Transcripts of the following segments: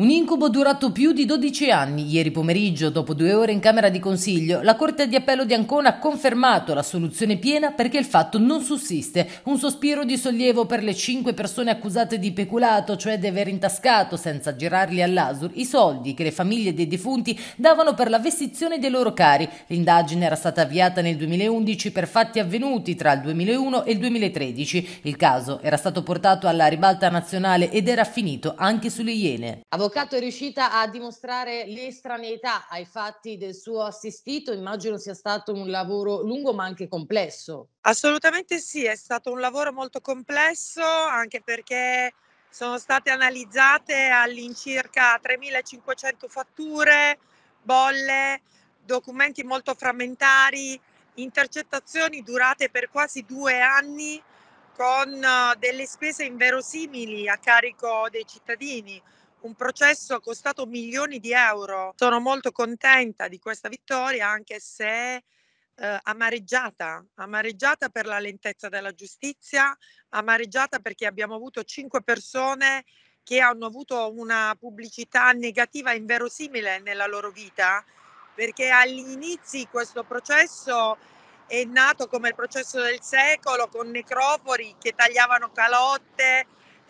Un incubo durato più di 12 anni. Ieri pomeriggio, dopo due ore in Camera di Consiglio, la Corte di Appello di Ancona ha confermato la soluzione piena perché il fatto non sussiste. Un sospiro di sollievo per le cinque persone accusate di peculato, cioè di aver intascato, senza girarli all'Asur, i soldi che le famiglie dei defunti davano per la vestizione dei loro cari. L'indagine era stata avviata nel 2011 per fatti avvenuti tra il 2001 e il 2013. Il caso era stato portato alla ribalta nazionale ed era finito anche sulle Iene. L'avvocato è riuscita a dimostrare l'estraneità ai fatti del suo assistito, immagino sia stato un lavoro lungo ma anche complesso. Assolutamente sì, è stato un lavoro molto complesso anche perché sono state analizzate all'incirca 3.500 fatture, bolle, documenti molto frammentari, intercettazioni durate per quasi due anni con eh, delle spese inverosimili a carico dei cittadini un processo costato milioni di euro. Sono molto contenta di questa vittoria, anche se eh, amareggiata, amareggiata per la lentezza della giustizia, amareggiata perché abbiamo avuto cinque persone che hanno avuto una pubblicità negativa inverosimile nella loro vita, perché agli inizi questo processo è nato come il processo del secolo, con necrofori che tagliavano calotte,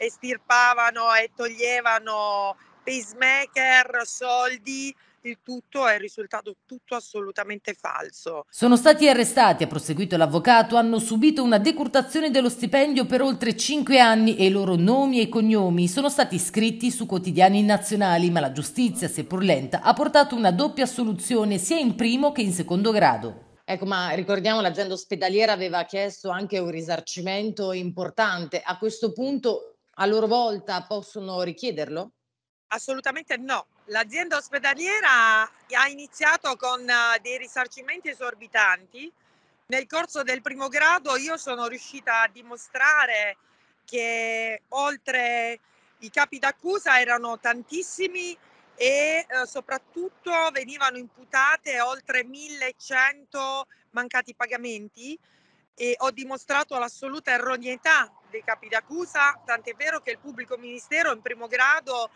estirpavano e toglievano pacemaker, soldi, il tutto è risultato tutto assolutamente falso. Sono stati arrestati, ha proseguito l'avvocato, hanno subito una decurtazione dello stipendio per oltre cinque anni e i loro nomi e cognomi sono stati scritti su quotidiani nazionali, ma la giustizia, seppur lenta, ha portato una doppia soluzione sia in primo che in secondo grado. Ecco, ma ricordiamo l'azienda ospedaliera aveva chiesto anche un risarcimento importante. A questo punto a loro volta possono richiederlo? Assolutamente no. L'azienda ospedaliera ha iniziato con eh, dei risarcimenti esorbitanti. Nel corso del primo grado io sono riuscita a dimostrare che oltre i capi d'accusa erano tantissimi e eh, soprattutto venivano imputate oltre 1100 mancati pagamenti e ho dimostrato l'assoluta erroneità dei capi d'accusa, tant'è vero che il pubblico ministero in primo grado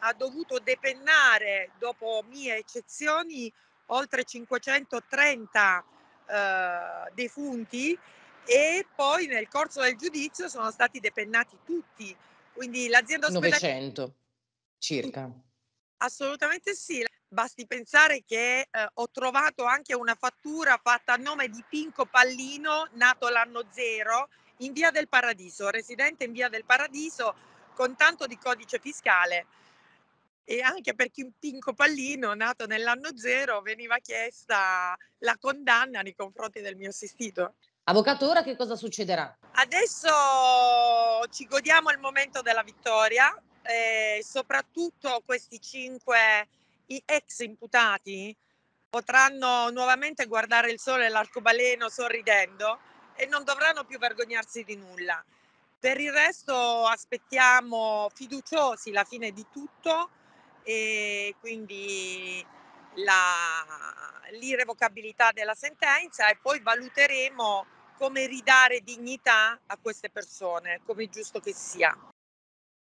ha dovuto depennare, dopo mie eccezioni, oltre 530 eh, defunti e poi nel corso del giudizio sono stati depennati tutti. Quindi l'azienda ospedaliera... 900 circa. Assolutamente sì. Basti pensare che eh, ho trovato anche una fattura fatta a nome di Pinco Pallino, nato l'anno zero, in Via del Paradiso, residente in Via del Paradiso, con tanto di codice fiscale. E anche per Pinco Pallino, nato nell'anno zero, veniva chiesta la condanna nei confronti del mio assistito. Avvocato, ora che cosa succederà? Adesso ci godiamo il momento della vittoria, eh, soprattutto questi cinque i ex imputati potranno nuovamente guardare il sole e l'arcobaleno sorridendo e non dovranno più vergognarsi di nulla. Per il resto aspettiamo fiduciosi la fine di tutto e quindi la, l'irrevocabilità della sentenza e poi valuteremo come ridare dignità a queste persone, come è giusto che sia.